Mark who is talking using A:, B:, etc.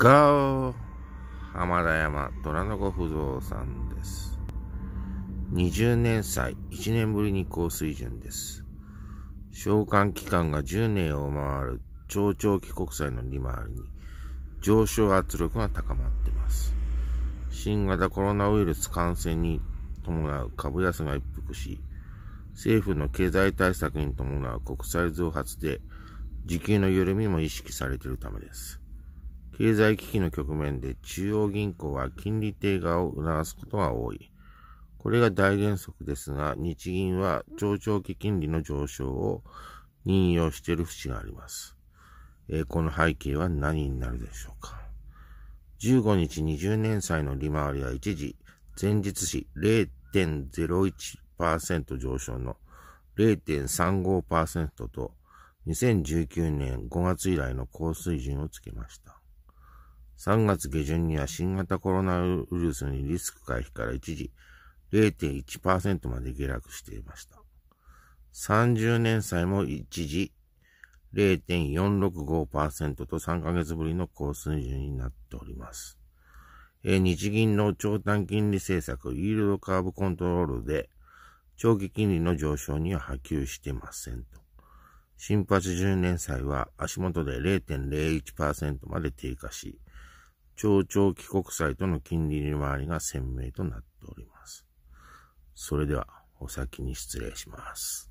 A: ガオ浜田山虎の子不動産です。20年祭、1年ぶりに高水準です。償還期間が10年を回る超長期国債の利回りに上昇圧力が高まっています。新型コロナウイルス感染に伴う株安が一服し、政府の経済対策に伴う国債増発で時給の緩みも意識されているためです。経済危機の局面で中央銀行は金利低下を促すことが多い。これが大原則ですが、日銀は長長期金利の上昇を任用している節があります。えー、この背景は何になるでしょうか。15日20年債の利回りは一時、前日比0.01%上昇の0.35%と2019年5月以来の高水準をつけました。3月下旬には新型コロナウイルスにリスク回避から一時0.1%まで下落していました。30年債も一時0.465%と3ヶ月ぶりの高水準になっております。日銀の長短金利政策、イールドカーブコントロールで、長期金利の上昇には波及してませんと。新8 0年債は足元で0.01%まで低下し、超長期国債との金利利回りが鮮明となっております。それでは、お先に失礼します。